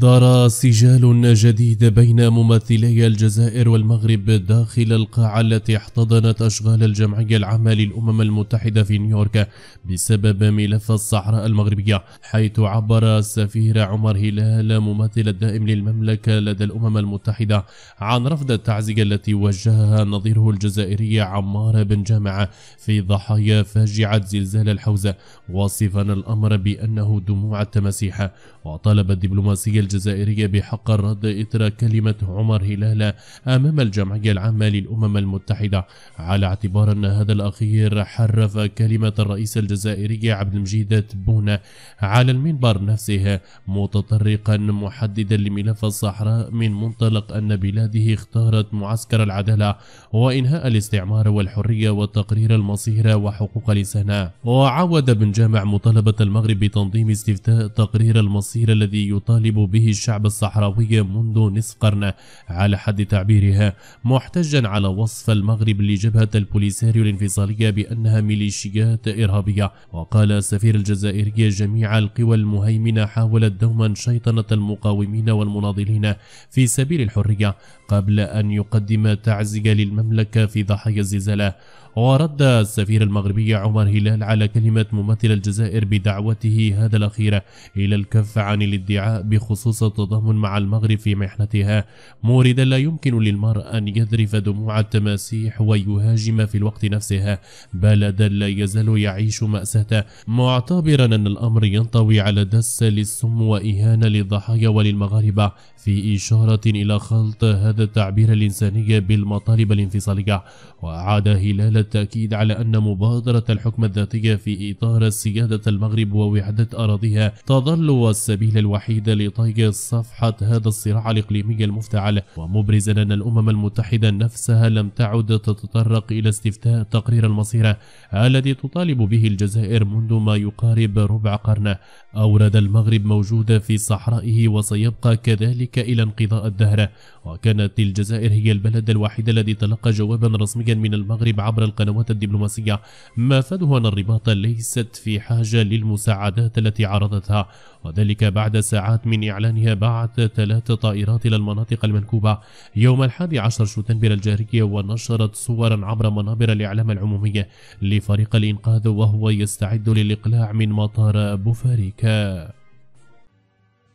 دار سجال جديد بين ممثلي الجزائر والمغرب داخل القاعة التي احتضنت أشغال الجمعية العامة للأمم المتحدة في نيويورك بسبب ملف الصحراء المغربية حيث عبر السفير عمر هلال ممثل الدائم للمملكة لدى الأمم المتحدة عن رفض التعزية التي وجهها نظيره الجزائري عمار بن جامع في ضحايا فاجعة زلزال الحوزة واصفا الأمر بأنه دموع التماسيح وطلب الدبلوماسية الجزائرية بحق الرد إثر كلمة عمر هلالة أمام الجمعية العامة للأمم المتحدة على اعتبار أن هذا الأخير حرف كلمة الرئيس الجزائري عبد المجيد تبونة على المنبر نفسه متطرقا محددا لملف الصحراء من منطلق أن بلاده اختارت معسكر العدالة وإنهاء الاستعمار والحرية وتقرير المصير وحقوق الإنسان وعود بن جامع مطالبة المغرب بتنظيم استفتاء تقرير المصير الذي يطالب به الشعب الصحراوي منذ نصف قرن على حد تعبيرها محتجا على وصف المغرب لجبهة البوليساريو الانفصالية بأنها ميليشيات إرهابية وقال السفير الجزائري جميع القوى المهيمنة حاولت دوما شيطنة المقاومين والمناضلين في سبيل الحرية قبل أن يقدم تعزية للمملكة في ضحايا الزلزال ورد السفير المغربي عمر هلال على كلمة ممثل الجزائر بدعوته هذا الأخير إلى الكف عن الادعاء بخصوص خصوص التضامن مع المغرب في محنتها موردا لا يمكن للمرء أن يذرف دموع التماسيح ويهاجم في الوقت نفسه بلدا لا يزال يعيش مأساته معتبرا أن الأمر ينطوي على دس للسم وإهانة للضحايا وللمغاربة في إشارة إلى خلط هذا التعبير الإنساني بالمطالب الانفصالية وأعاد هلال التأكيد على أن مبادرة الحكم الذاتية في إطار سيادة المغرب ووحدة أراضيها تظل السبيل الوحيد لطرح طي صفحة هذا الصراع الإقليمي المفتعل ومبرزا أن الأمم المتحدة نفسها لم تعد تتطرق إلى استفتاء تقرير المصير الذي تطالب به الجزائر منذ ما يقارب ربع قرن أورد المغرب موجودة في صحرائه وسيبقى كذلك إلى انقضاء الدهر وكانت الجزائر هي البلد الوحيد الذي تلقى جوابا رسميا من المغرب عبر القنوات الدبلوماسية ما فاده أن الرباط ليست في حاجة للمساعدات التي عرضتها وذلك بعد ساعات من إعلانها بعث ثلاث طائرات إلى المناطق المنكوبة يوم الحادي عشر شتنبر الجارية ونشرت صورا عبر منابر الإعلام العمومية لفريق الإنقاذ وهو يستعد للإقلاع من مطار بوفاريكا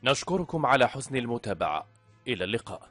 نشكركم على حسن المتابعة إلى اللقاء